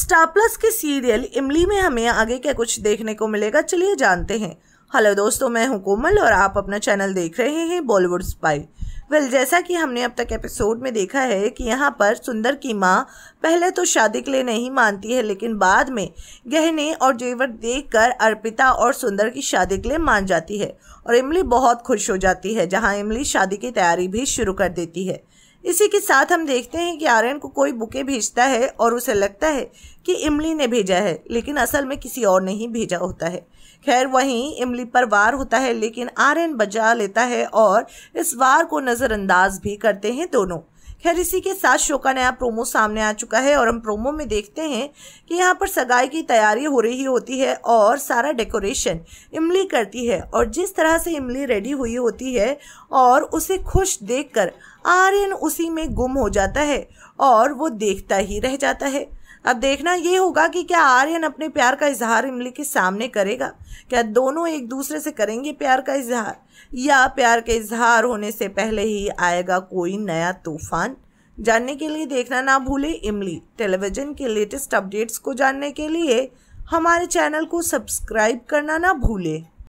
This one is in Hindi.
स्टार प्लस के सीरियल इमली में हमें आगे क्या कुछ देखने को मिलेगा चलिए जानते हैं हेलो दोस्तों मैं हूं कोमल और आप अपना चैनल देख रहे हैं बॉलीवुड स्पाई वेल जैसा कि हमने अब तक एपिसोड में देखा है कि यहाँ पर सुंदर की माँ पहले तो शादी के लिए नहीं मानती है लेकिन बाद में गहने और जेवर देखकर अर्पिता और सुंदर की शादी के लिए मान जाती है और इमली बहुत खुश हो जाती है जहाँ इमली शादी की तैयारी भी शुरू कर देती है इसी के साथ हम देखते हैं कि आर्यन को कोई बुके भेजता है और उसे लगता है कि इमली ने भेजा है लेकिन असल में किसी और ने ही भेजा होता है खैर वहीं इमली पर वार होता है लेकिन आर्यन बजा लेता है और इस वार को नज़रअंदाज भी करते हैं दोनों खैर इसी के साथ शो का नया प्रोमो सामने आ चुका है और हम प्रोमो में देखते हैं कि यहाँ पर सगाई की तैयारी हो रही होती है और सारा डेकोरेशन इमली करती है और जिस तरह से इमली रेडी हुई होती है और उसे खुश देखकर आर्यन उसी में गुम हो जाता है और वो देखता ही रह जाता है अब देखना ये होगा कि क्या आर्यन अपने प्यार का इजहार इमली के सामने करेगा क्या दोनों एक दूसरे से करेंगे प्यार का इजहार या प्यार के इजहार होने से पहले ही आएगा कोई नया तूफान जानने के लिए देखना ना भूले इमली टेलीविज़न के लेटेस्ट अपडेट्स को जानने के लिए हमारे चैनल को सब्सक्राइब करना ना भूलें